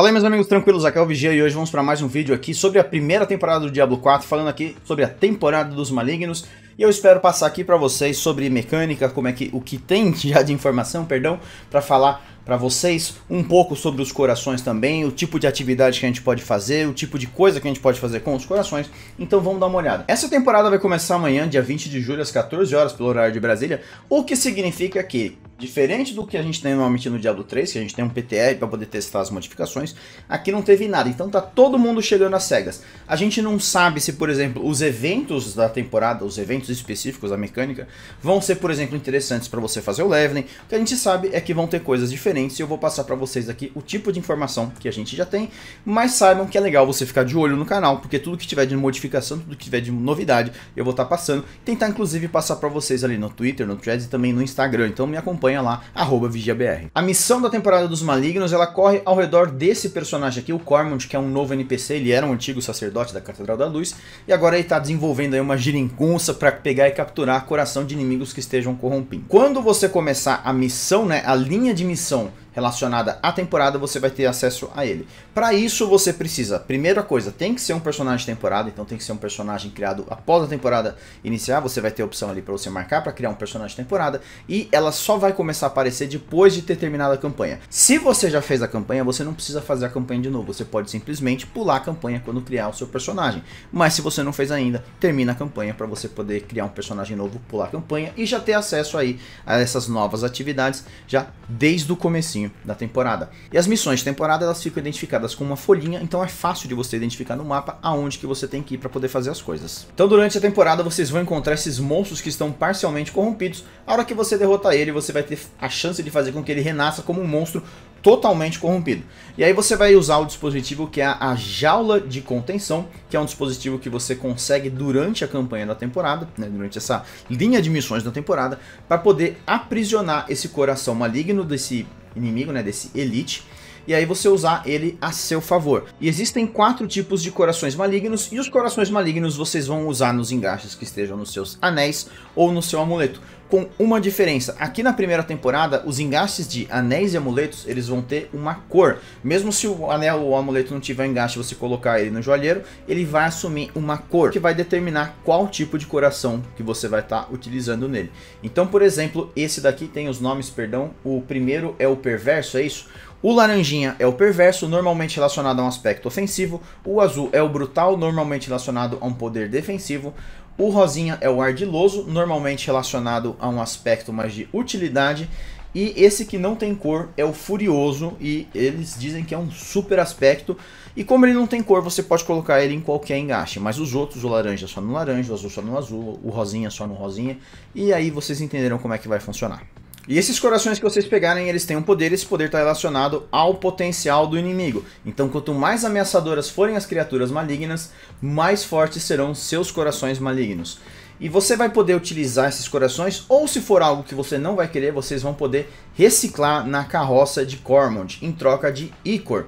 Fala aí meus amigos tranquilos, aqui é o Vigia e hoje vamos para mais um vídeo aqui sobre a primeira temporada do Diablo 4, falando aqui sobre a temporada dos Malignos. E eu espero passar aqui para vocês sobre mecânica, como é que o que tem já de informação, perdão, para falar para vocês um pouco sobre os corações também, o tipo de atividade que a gente pode fazer, o tipo de coisa que a gente pode fazer com os corações. Então vamos dar uma olhada. Essa temporada vai começar amanhã, dia 20 de julho, às 14 horas pelo horário de Brasília, o que significa que Diferente do que a gente tem normalmente no Diablo 3, que a gente tem um PTR para poder testar as modificações, aqui não teve nada, então tá todo mundo chegando às cegas. A gente não sabe se, por exemplo, os eventos da temporada, os eventos específicos da mecânica vão ser, por exemplo, interessantes para você fazer o leveling. O que a gente sabe é que vão ter coisas diferentes e eu vou passar para vocês aqui o tipo de informação que a gente já tem, mas saibam que é legal você ficar de olho no canal, porque tudo que tiver de modificação, tudo que tiver de novidade, eu vou estar tá passando. Tentar, inclusive, passar para vocês ali no Twitter, no Threads e também no Instagram. Então me acompanha lá, VigiaBR. A missão da temporada dos Malignos, ela corre ao redor desse personagem aqui, o Cormont, que é um novo NPC, ele era um antigo sacerdote da Catedral da Luz, e agora ele está desenvolvendo aí uma girincunça para para pegar e capturar coração de inimigos que estejam corrompidos. Quando você começar a missão, né, a linha de missão relacionada à temporada, você vai ter acesso a ele. Para isso, você precisa, primeira coisa, tem que ser um personagem de temporada, então tem que ser um personagem criado após a temporada iniciar. Você vai ter a opção ali para você marcar para criar um personagem de temporada e ela só vai começar a aparecer depois de ter terminado a campanha. Se você já fez a campanha, você não precisa fazer a campanha de novo, você pode simplesmente pular a campanha quando criar o seu personagem. Mas se você não fez ainda, termina a campanha para você poder criar um personagem novo, pular a campanha e já ter acesso aí a essas novas atividades já desde o começo comecinho da temporada. E as missões de temporada elas ficam identificadas com uma folhinha, então é fácil de você identificar no mapa aonde que você tem que ir para poder fazer as coisas. Então durante a temporada vocês vão encontrar esses monstros que estão parcialmente corrompidos. A hora que você derrotar ele, você vai ter a chance de fazer com que ele renasça como um monstro totalmente corrompido. E aí você vai usar o dispositivo que é a jaula de contenção, que é um dispositivo que você consegue durante a campanha da temporada, né, durante essa linha de missões da temporada, para poder aprisionar esse coração maligno desse inimigo, né, desse elite, e aí você usar ele a seu favor. E existem quatro tipos de corações malignos, e os corações malignos vocês vão usar nos engaixes que estejam nos seus anéis ou no seu amuleto com uma diferença. Aqui na primeira temporada, os engastes de anéis e amuletos, eles vão ter uma cor. Mesmo se o anel ou o amuleto não tiver engaste, você colocar ele no joalheiro, ele vai assumir uma cor, que vai determinar qual tipo de coração que você vai estar tá utilizando nele. Então, por exemplo, esse daqui tem os nomes, perdão, o primeiro é o perverso, é isso? O laranjinha é o perverso, normalmente relacionado a um aspecto ofensivo. O azul é o brutal, normalmente relacionado a um poder defensivo. O rosinha é o ardiloso, normalmente relacionado a um aspecto mais de utilidade. E esse que não tem cor é o furioso e eles dizem que é um super aspecto. E como ele não tem cor, você pode colocar ele em qualquer engaste. Mas os outros, o laranja só no laranja, o azul só no azul, o rosinha só no rosinha. E aí vocês entenderam como é que vai funcionar. E esses corações que vocês pegarem, eles têm um poder, esse poder está relacionado ao potencial do inimigo. Então, quanto mais ameaçadoras forem as criaturas malignas, mais fortes serão seus corações malignos. E você vai poder utilizar esses corações, ou se for algo que você não vai querer, vocês vão poder reciclar na carroça de Cormond, em troca de Icor.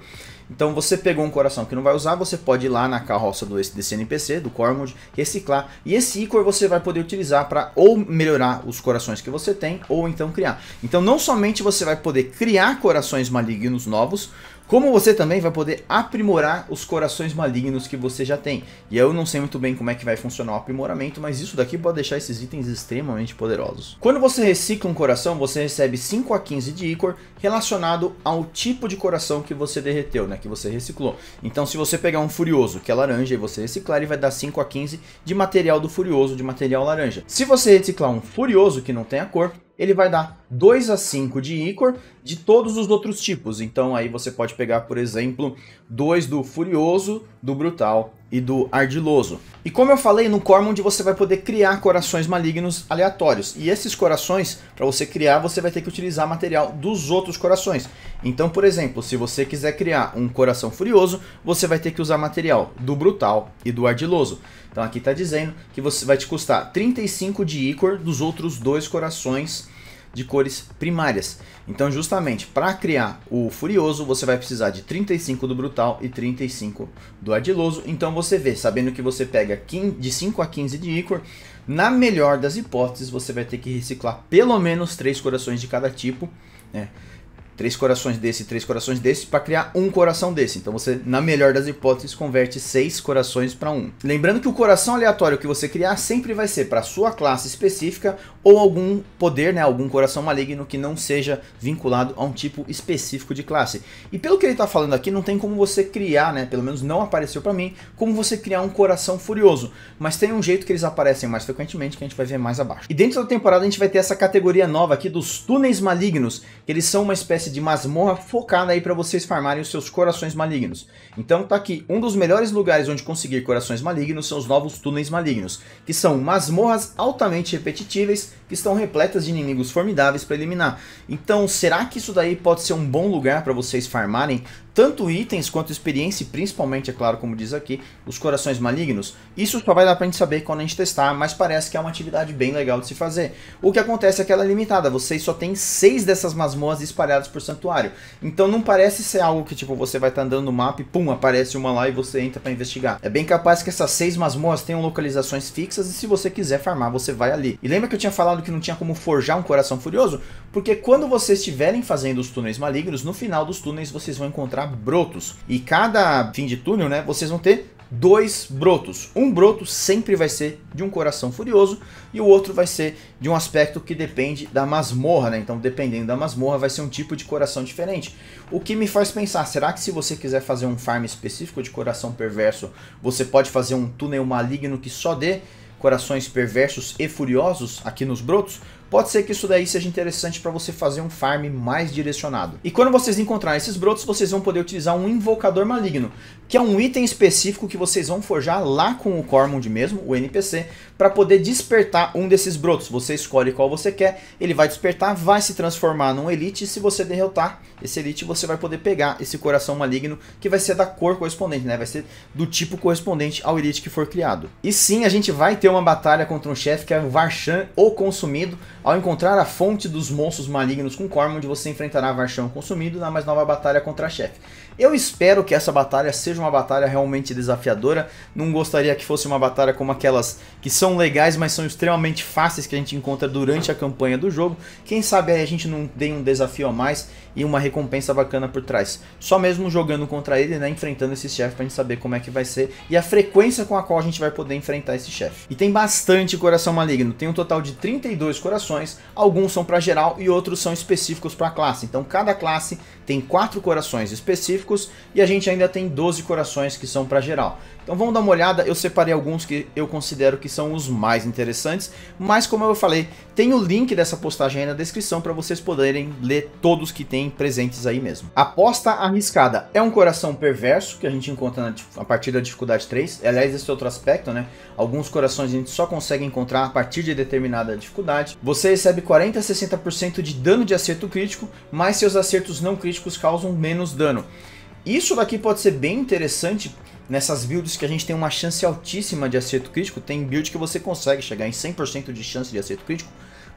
Então você pegou um coração que não vai usar, você pode ir lá na carroça do, desse NPC, do Cormod, reciclar. E esse ícor você vai poder utilizar para ou melhorar os corações que você tem, ou então criar. Então não somente você vai poder criar corações malignos novos, como você também vai poder aprimorar os corações malignos que você já tem. E eu não sei muito bem como é que vai funcionar o aprimoramento, mas isso daqui pode deixar esses itens extremamente poderosos. Quando você recicla um coração, você recebe 5 a 15 de ícor relacionado ao tipo de coração que você derreteu, né, que você reciclou. Então se você pegar um Furioso, que é laranja, e você reciclar, ele vai dar 5 a 15 de material do Furioso, de material laranja. Se você reciclar um Furioso, que não tem a cor, ele vai dar 2 a 5 de Icor de todos os outros tipos. Então aí você pode pegar, por exemplo, 2 do Furioso, do Brutal e do Ardiloso. E como eu falei, no cormonde você vai poder criar corações malignos aleatórios. E esses corações, para você criar, você vai ter que utilizar material dos outros corações. Então, por exemplo, se você quiser criar um coração furioso, você vai ter que usar material do brutal e do ardiloso. Então aqui está dizendo que você vai te custar 35 de ícor dos outros dois corações de cores primárias. Então, justamente para criar o Furioso, você vai precisar de 35 do Brutal e 35 do Adiloso. Então, você vê, sabendo que você pega de 5 a 15 de Icor, na melhor das hipóteses, você vai ter que reciclar pelo menos 3 corações de cada tipo, né? três corações desse três corações desse para criar um coração desse. Então você, na melhor das hipóteses, converte seis corações para um. Lembrando que o coração aleatório que você criar sempre vai ser para sua classe específica ou algum poder, né, algum coração maligno que não seja vinculado a um tipo específico de classe. E pelo que ele está falando aqui, não tem como você criar, né, pelo menos não apareceu para mim, como você criar um coração furioso, mas tem um jeito que eles aparecem mais frequentemente que a gente vai ver mais abaixo. E dentro da temporada a gente vai ter essa categoria nova aqui dos túneis malignos, que eles são uma espécie de masmorra focada aí para vocês farmarem os seus corações malignos. Então tá aqui, um dos melhores lugares onde conseguir corações malignos são os novos túneis malignos, que são masmorras altamente repetitivas que estão repletas de inimigos formidáveis para eliminar. Então será que isso daí pode ser um bom lugar para vocês farmarem tanto itens quanto experiência, e principalmente, é claro, como diz aqui, os corações malignos. Isso só vai dar pra gente saber quando a gente testar, mas parece que é uma atividade bem legal de se fazer. O que acontece é que ela é limitada, vocês só tem seis dessas masmorras espalhadas por santuário. Então não parece ser algo que, tipo, você vai estar tá andando no mapa e pum, aparece uma lá e você entra para investigar. É bem capaz que essas seis masmorras tenham localizações fixas e se você quiser farmar, você vai ali. E lembra que eu tinha falado que não tinha como forjar um coração furioso? Porque quando vocês estiverem fazendo os túneis malignos, no final dos túneis vocês vão encontrar brotos. E cada fim de túnel, né, vocês vão ter dois brotos. Um broto sempre vai ser de um coração furioso e o outro vai ser de um aspecto que depende da masmorra, né? Então, dependendo da masmorra, vai ser um tipo de coração diferente. O que me faz pensar, será que se você quiser fazer um farm específico de coração perverso, você pode fazer um túnel maligno que só dê corações perversos e furiosos aqui nos brotos? pode ser que isso daí seja interessante para você fazer um farm mais direcionado. E quando vocês encontrarem esses brotos, vocês vão poder utilizar um invocador maligno, que é um item específico que vocês vão forjar lá com o Cormund mesmo, o NPC, para poder despertar um desses brotos. Você escolhe qual você quer, ele vai despertar, vai se transformar num elite, e se você derrotar esse elite, você vai poder pegar esse coração maligno, que vai ser da cor correspondente, né? Vai ser do tipo correspondente ao elite que for criado. E sim, a gente vai ter uma batalha contra um chefe que é o Varshan, o Consumido, ao encontrar a fonte dos monstros malignos com Cormond, você enfrentará Varchão consumido na mais nova batalha contra a chefe. Eu espero que essa batalha seja uma batalha realmente desafiadora. Não gostaria que fosse uma batalha como aquelas que são legais, mas são extremamente fáceis que a gente encontra durante a campanha do jogo. Quem sabe aí a gente não dê um desafio a mais e uma recompensa bacana por trás. Só mesmo jogando contra ele, né, enfrentando esse chefe pra gente saber como é que vai ser e a frequência com a qual a gente vai poder enfrentar esse chefe. E tem bastante coração maligno, tem um total de 32 corações, alguns são para geral e outros são específicos para classe. Então cada classe tem 4 corações específicos e a gente ainda tem 12 corações que são para geral. Então vamos dar uma olhada, eu separei alguns que eu considero que são os mais interessantes, mas como eu falei, tem o link dessa postagem aí na descrição para vocês poderem ler todos que tem presentes aí mesmo. Aposta arriscada é um coração perverso que a gente encontra na, a partir da dificuldade 3, aliás esse é outro aspecto, né? Alguns corações a gente só consegue encontrar a partir de determinada dificuldade. Você recebe 40 a 60% de dano de acerto crítico, mas seus acertos não críticos causam menos dano. Isso daqui pode ser bem interessante nessas builds que a gente tem uma chance altíssima de acerto crítico. Tem build que você consegue chegar em 100% de chance de acerto crítico.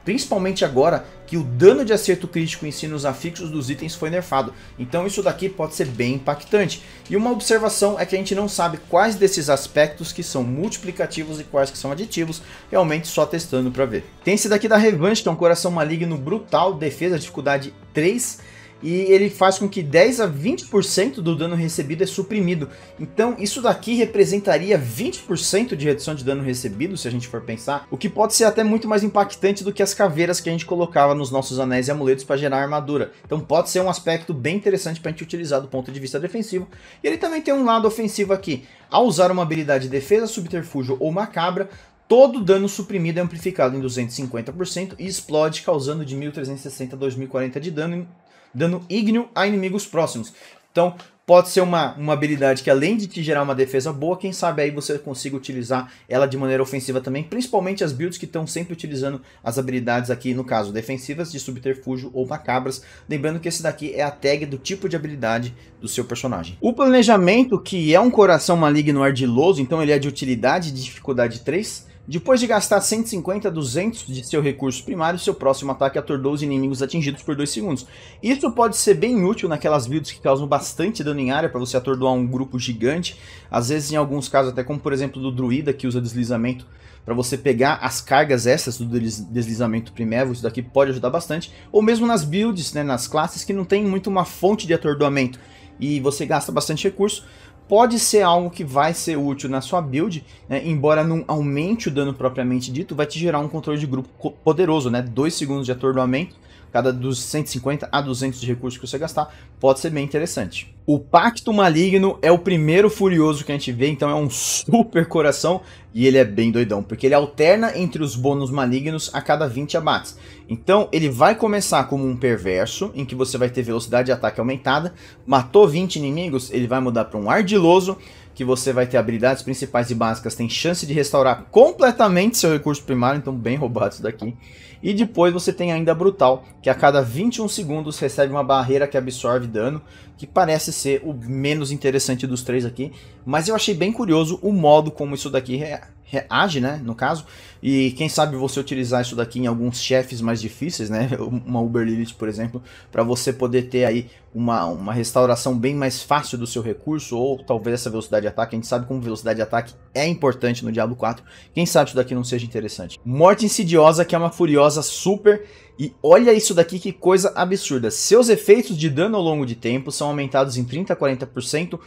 Principalmente agora que o dano de acerto crítico em si nos afixos dos itens foi nerfado. Então isso daqui pode ser bem impactante. E uma observação é que a gente não sabe quais desses aspectos que são multiplicativos e quais que são aditivos. Realmente só testando para ver. Tem esse daqui da Revanche, que é um coração maligno brutal. Defesa, dificuldade 3 e ele faz com que 10 a 20% do dano recebido é suprimido. Então, isso daqui representaria 20% de redução de dano recebido, se a gente for pensar, o que pode ser até muito mais impactante do que as caveiras que a gente colocava nos nossos anéis e amuletos para gerar armadura. Então, pode ser um aspecto bem interessante para a gente utilizar do ponto de vista defensivo. E ele também tem um lado ofensivo aqui. Ao usar uma habilidade de defesa, subterfúgio ou macabra, Todo dano suprimido é amplificado em 250% e explode, causando de 1360 a 2040 de dano, dano ígneo a inimigos próximos. Então, pode ser uma, uma habilidade que além de te gerar uma defesa boa, quem sabe aí você consiga utilizar ela de maneira ofensiva também, principalmente as builds que estão sempre utilizando as habilidades aqui, no caso, defensivas, de subterfúgio ou macabras. Lembrando que esse daqui é a tag do tipo de habilidade do seu personagem. O planejamento, que é um coração maligno ardiloso, então ele é de utilidade de dificuldade 3, depois de gastar 150 a 200 de seu recurso primário, seu próximo ataque atordoa os inimigos atingidos por 2 segundos. Isso pode ser bem útil naquelas builds que causam bastante dano em área para você atordoar um grupo gigante. Às vezes, em alguns casos, até como por exemplo do druida que usa deslizamento para você pegar as cargas essas do deslizamento primevo, isso daqui pode ajudar bastante. Ou mesmo nas builds, né, nas classes que não tem muito uma fonte de atordoamento e você gasta bastante recurso, pode ser algo que vai ser útil na sua build, né? embora não aumente o dano propriamente dito, vai te gerar um controle de grupo poderoso, né? 2 segundos de atordoamento, cada dos 150 a 200 de recursos que você gastar, pode ser bem interessante. O Pacto Maligno é o primeiro Furioso que a gente vê, então é um super coração, e ele é bem doidão, porque ele alterna entre os bônus malignos a cada 20 abates. Então ele vai começar como um perverso, em que você vai ter velocidade de ataque aumentada. Matou 20 inimigos, ele vai mudar para um ardiloso, que você vai ter habilidades principais e básicas, tem chance de restaurar completamente seu recurso primário, então bem roubado isso daqui. E depois você tem ainda a Brutal, que a cada 21 segundos recebe uma barreira que absorve dano que parece ser o menos interessante dos três aqui, mas eu achei bem curioso o modo como isso daqui é reage, né? No caso. E quem sabe você utilizar isso daqui em alguns chefes mais difíceis, né? Uma Uber Lilith, por exemplo, para você poder ter aí uma, uma restauração bem mais fácil do seu recurso, ou talvez essa velocidade de ataque. A gente sabe como velocidade de ataque é importante no Diablo 4. Quem sabe isso daqui não seja interessante. Morte Insidiosa, que é uma furiosa super. E olha isso daqui que coisa absurda. Seus efeitos de dano ao longo de tempo são aumentados em 30 a 40%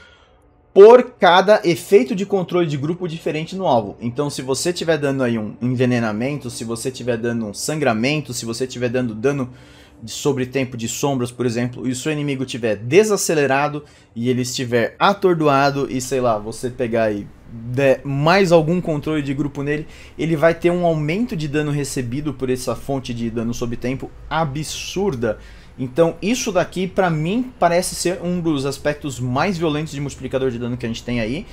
por cada efeito de controle de grupo diferente no alvo. Então, se você estiver dando aí um envenenamento, se você estiver dando um sangramento, se você estiver dando dano sobre tempo de sombras, por exemplo, e o seu inimigo estiver desacelerado e ele estiver atordoado e sei lá, você pegar e der mais algum controle de grupo nele, ele vai ter um aumento de dano recebido por essa fonte de dano sob tempo absurda. Então, isso daqui, para mim, parece ser um dos aspectos mais violentos de multiplicador de dano que a gente tem aí.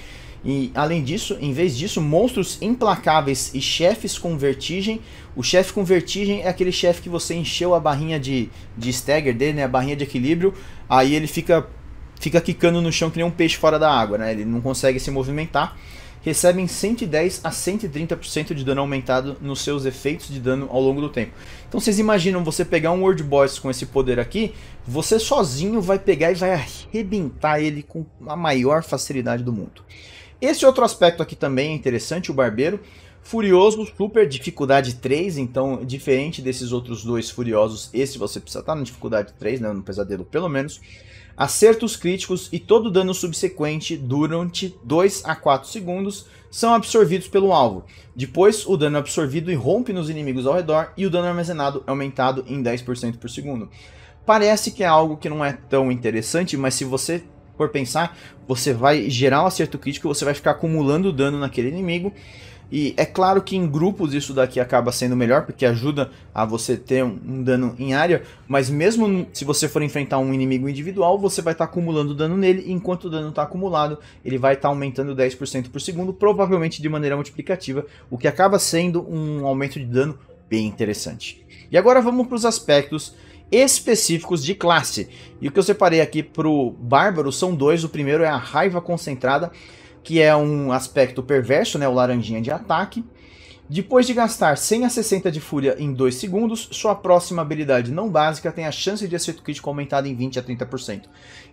E, além disso, em vez disso, monstros implacáveis e chefes com vertigem. O chefe com vertigem é aquele chefe que você encheu a barrinha de, de stagger dele, né? A barrinha de equilíbrio. Aí ele fica, fica quicando no chão que nem um peixe fora da água, né? Ele não consegue se movimentar recebem 110 a 130% de dano aumentado nos seus efeitos de dano ao longo do tempo. Então vocês imaginam você pegar um World Boss com esse poder aqui, você sozinho vai pegar e vai arrebentar ele com a maior facilidade do mundo. Esse outro aspecto aqui também é interessante, o Barbeiro. Furioso, super dificuldade 3, então diferente desses outros dois Furiosos, esse você precisa estar na dificuldade 3, né, no Pesadelo pelo menos. Acertos críticos e todo dano subsequente durante 2 a 4 segundos são absorvidos pelo alvo. Depois, o dano é absorvido irrompe nos inimigos ao redor e o dano armazenado é aumentado em 10% por segundo. Parece que é algo que não é tão interessante, mas se você for pensar, você vai gerar um acerto crítico, você vai ficar acumulando dano naquele inimigo. E é claro que em grupos isso daqui acaba sendo melhor, porque ajuda a você ter um, um dano em área, mas mesmo se você for enfrentar um inimigo individual, você vai estar tá acumulando dano nele, enquanto o dano está acumulado, ele vai estar tá aumentando 10% por segundo, provavelmente de maneira multiplicativa, o que acaba sendo um aumento de dano bem interessante. E agora vamos para os aspectos específicos de classe. E o que eu separei aqui para o Bárbaro são dois, o primeiro é a Raiva Concentrada, que é um aspecto perverso, né? O laranjinha de ataque. Depois de gastar 100 a 60 de fúria em 2 segundos, sua próxima habilidade não básica tem a chance de acerto crítico aumentada em 20 a 30%.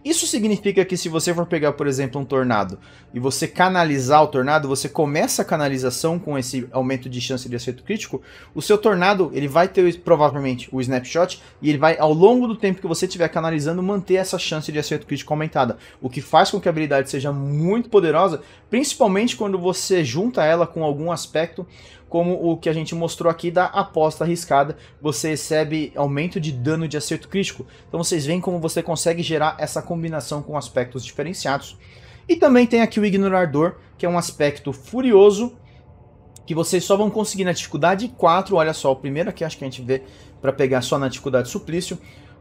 Isso significa que se você for pegar, por exemplo, um tornado e você canalizar o tornado, você começa a canalização com esse aumento de chance de acerto crítico, o seu tornado ele vai ter provavelmente o snapshot e ele vai ao longo do tempo que você estiver canalizando manter essa chance de acerto crítico aumentada, o que faz com que a habilidade seja muito poderosa, principalmente quando você junta ela com algum aspecto como o que a gente mostrou aqui da aposta arriscada. Você recebe aumento de dano de acerto crítico. Então vocês veem como você consegue gerar essa combinação com aspectos diferenciados. E também tem aqui o Ignorador, que é um aspecto furioso, que vocês só vão conseguir na dificuldade 4. Olha só, o primeiro aqui acho que a gente vê para pegar só na dificuldade suplício.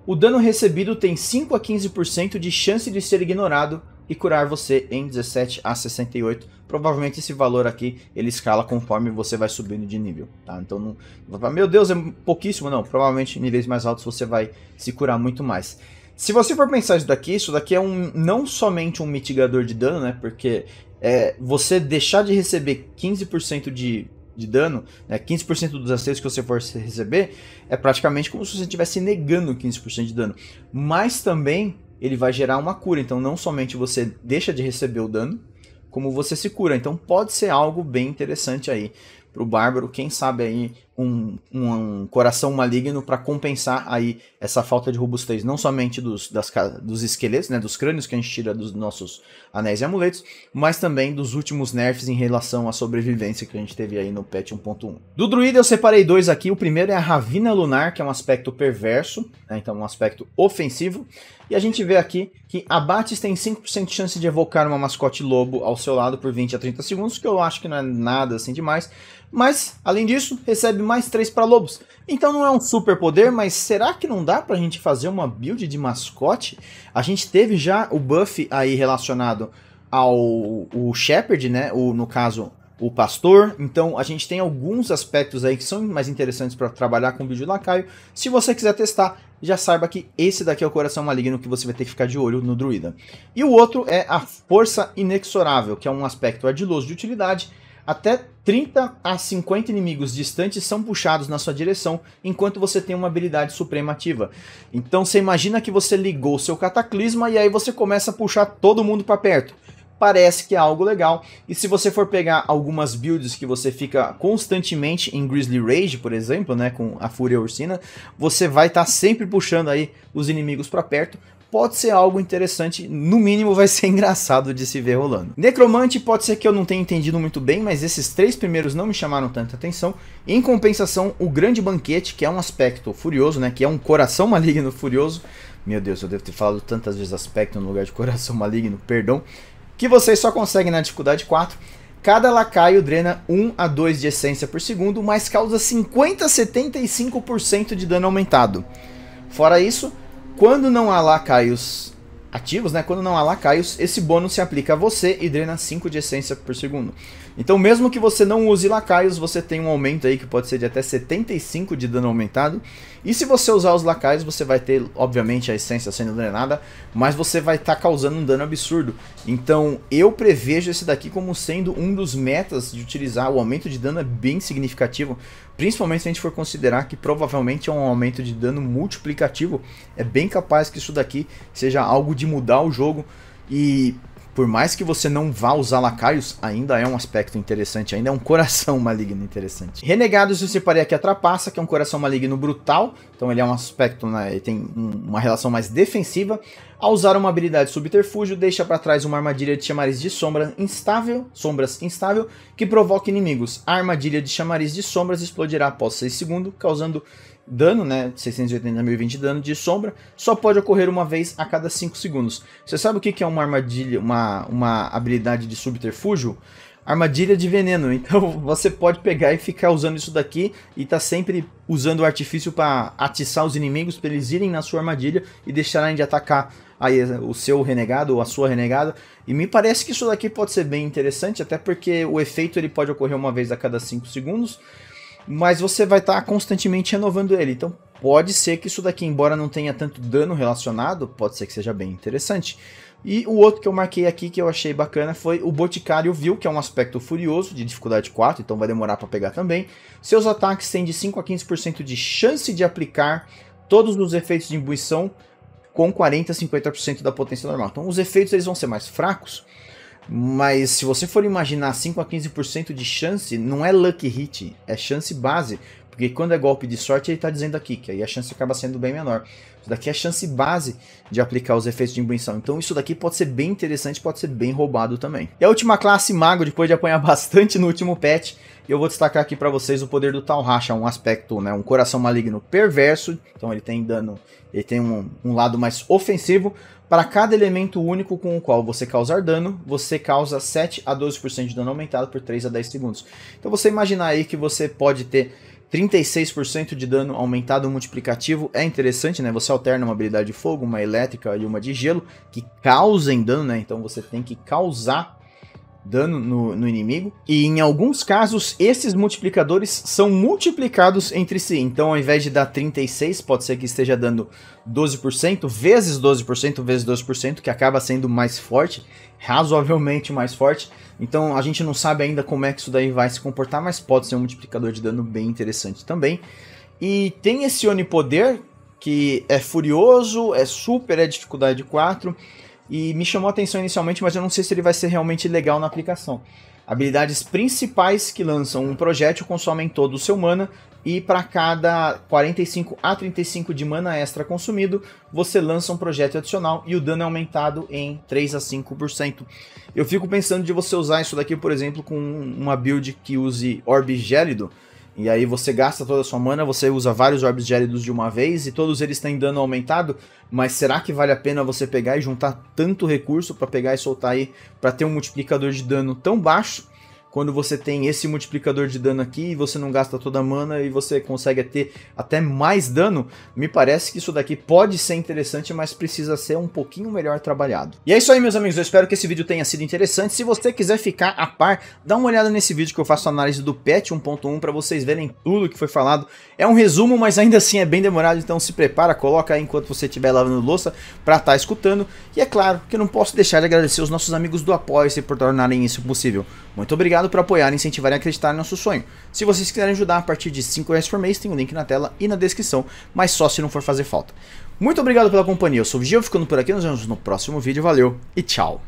O dano recebido tem 5 a 15% de chance de ser ignorado e curar você em 17 a 68 provavelmente esse valor aqui ele escala conforme você vai subindo de nível, tá? Então não, meu Deus, é pouquíssimo, não. Provavelmente em níveis mais altos você vai se curar muito mais. Se você for pensar isso daqui, isso daqui é um não somente um mitigador de dano, né? Porque é, você deixar de receber 15% de de dano, né, 15% dos acertos que você for receber, é praticamente como se você estivesse negando 15% de dano. Mas também ele vai gerar uma cura, então não somente você deixa de receber o dano, como você se cura. Então pode ser algo bem interessante aí para o Bárbaro, quem sabe aí um, um, um coração maligno para compensar aí essa falta de robustez, não somente dos, das, dos esqueletos, né, dos crânios que a gente tira dos nossos anéis e amuletos, mas também dos últimos nerfs em relação à sobrevivência que a gente teve aí no patch 1.1. Do druida eu separei dois aqui, o primeiro é a Ravina Lunar, que é um aspecto perverso, né, então um aspecto ofensivo, e a gente vê aqui que abates tem 5% de chance de evocar uma mascote lobo ao seu lado por 20 a 30 segundos, que eu acho que não é nada assim demais, mas além disso, recebe mais 3 para lobos. Então não é um super poder, mas será que não dá pra gente fazer uma build de mascote? A gente teve já o buff aí relacionado ao o Shepard, né? O, no caso, o pastor. Então a gente tem alguns aspectos aí que são mais interessantes para trabalhar com o vídeo lacaio. Se você quiser testar, já saiba que esse daqui é o coração maligno que você vai ter que ficar de olho no druida. E o outro é a força inexorável, que é um aspecto ardiloso de utilidade até 30 a 50 inimigos distantes são puxados na sua direção enquanto você tem uma habilidade suprema ativa. Então você imagina que você ligou seu cataclisma e aí você começa a puxar todo mundo para perto. Parece que é algo legal. E se você for pegar algumas builds que você fica constantemente em Grizzly Rage, por exemplo, né, com a Fúria Ursina, você vai estar tá sempre puxando aí os inimigos para perto, pode ser algo interessante, no mínimo vai ser engraçado de se ver rolando. Necromante pode ser que eu não tenha entendido muito bem, mas esses três primeiros não me chamaram tanta atenção. Em compensação, o Grande Banquete, que é um aspecto furioso, né, que é um coração maligno furioso. Meu Deus, eu devo ter falado tantas vezes aspecto no lugar de coração maligno, perdão. Que vocês só conseguem na dificuldade 4. Cada lacaio drena 1 a 2 de essência por segundo, mas causa 50 a 75% de dano aumentado. Fora isso, quando não há lacaios ativos, né? Quando não há lacaios, esse bônus se aplica a você e drena 5 de essência por segundo. Então, mesmo que você não use lacaios, você tem um aumento aí que pode ser de até 75 de dano aumentado. E se você usar os lacaios, você vai ter, obviamente, a essência sendo drenada, mas você vai estar tá causando um dano absurdo. Então, eu prevejo esse daqui como sendo um dos metas de utilizar. O aumento de dano é bem significativo, principalmente se a gente for considerar que provavelmente é um aumento de dano multiplicativo. É bem capaz que isso daqui seja algo de mudar o jogo. E por mais que você não vá usar lacaios, ainda é um aspecto interessante, ainda é um coração maligno interessante. Renegados eu separei aqui a trapaça, que é um coração maligno brutal, então ele é um aspecto, né, ele tem um, uma relação mais defensiva. Ao usar uma habilidade subterfúgio, deixa para trás uma armadilha de chamariz de sombra instável, sombras instável, que provoca inimigos. A armadilha de chamariz de sombras explodirá após 6 segundos, causando Dano, né? 680 mil e 20 dano de sombra, só pode ocorrer uma vez a cada 5 segundos. Você sabe o que é uma armadilha, uma, uma habilidade de subterfúgio? armadilha de veneno. Então você pode pegar e ficar usando isso daqui e tá sempre usando o artifício para atiçar os inimigos para eles irem na sua armadilha e deixarem de atacar aí o seu renegado ou a sua renegada. E me parece que isso daqui pode ser bem interessante, até porque o efeito ele pode ocorrer uma vez a cada 5 segundos mas você vai estar tá constantemente renovando ele. Então pode ser que isso daqui, embora não tenha tanto dano relacionado, pode ser que seja bem interessante. E o outro que eu marquei aqui que eu achei bacana foi o Boticário Vil, que é um aspecto furioso de dificuldade 4, então vai demorar para pegar também. Seus ataques têm de 5 a 15% de chance de aplicar todos os efeitos de imbuição com 40 a 50% da potência normal. Então os efeitos eles vão ser mais fracos, mas se você for imaginar 5 a 15% de chance, não é lucky hit, é chance base. Porque quando é golpe de sorte, ele está dizendo aqui, que aí a chance acaba sendo bem menor. Isso daqui é a chance base de aplicar os efeitos de imbuição. Então isso daqui pode ser bem interessante, pode ser bem roubado também. E a última classe mago, depois de apanhar bastante no último patch, eu vou destacar aqui para vocês o poder do Tal Racha, um aspecto, né, um coração maligno perverso. Então ele tem dano, ele tem um, um lado mais ofensivo, para cada elemento único com o qual você causar dano, você causa 7 a 12% de dano aumentado por 3 a 10 segundos. Então você imaginar aí que você pode ter 36% de dano aumentado multiplicativo é interessante, né? Você alterna uma habilidade de fogo, uma elétrica e uma de gelo que causem dano, né? Então você tem que causar dano no, no, inimigo. E em alguns casos, esses multiplicadores são multiplicados entre si. Então, ao invés de dar 36, pode ser que esteja dando 12%, vezes 12%, vezes 12%, que acaba sendo mais forte, razoavelmente mais forte. Então, a gente não sabe ainda como é que isso daí vai se comportar, mas pode ser um multiplicador de dano bem interessante também. E tem esse Onipoder, que é furioso, é super, é dificuldade 4 e me chamou a atenção inicialmente, mas eu não sei se ele vai ser realmente legal na aplicação. Habilidades principais que lançam um projétil consomem todo o seu mana, e para cada 45 a 35 de mana extra consumido, você lança um projétil adicional e o dano é aumentado em 3 a 5%. Eu fico pensando de você usar isso daqui, por exemplo, com uma build que use Orb Gélido, e aí você gasta toda a sua mana, você usa vários orbes gélidos de uma vez e todos eles têm dano aumentado, mas será que vale a pena você pegar e juntar tanto recurso para pegar e soltar aí para ter um multiplicador de dano tão baixo? quando você tem esse multiplicador de dano aqui e você não gasta toda a mana e você consegue ter até mais dano, me parece que isso daqui pode ser interessante, mas precisa ser um pouquinho melhor trabalhado. E é isso aí, meus amigos. Eu espero que esse vídeo tenha sido interessante. Se você quiser ficar a par, dá uma olhada nesse vídeo que eu faço análise do patch 1.1 para vocês verem tudo que foi falado. É um resumo, mas ainda assim é bem demorado, então se prepara, coloca aí enquanto você estiver lavando louça para estar tá escutando. E é claro que eu não posso deixar de agradecer os nossos amigos do Apoia-se por tornarem isso possível. Muito obrigado por apoiar, incentivar e acreditar no nosso sonho. Se vocês quiserem ajudar a partir de 5 reais por mês, tem o um link na tela e na descrição, mas só se não for fazer falta. Muito obrigado pela companhia, eu sou o Gio, ficando por aqui, nos vemos no próximo vídeo, valeu e tchau!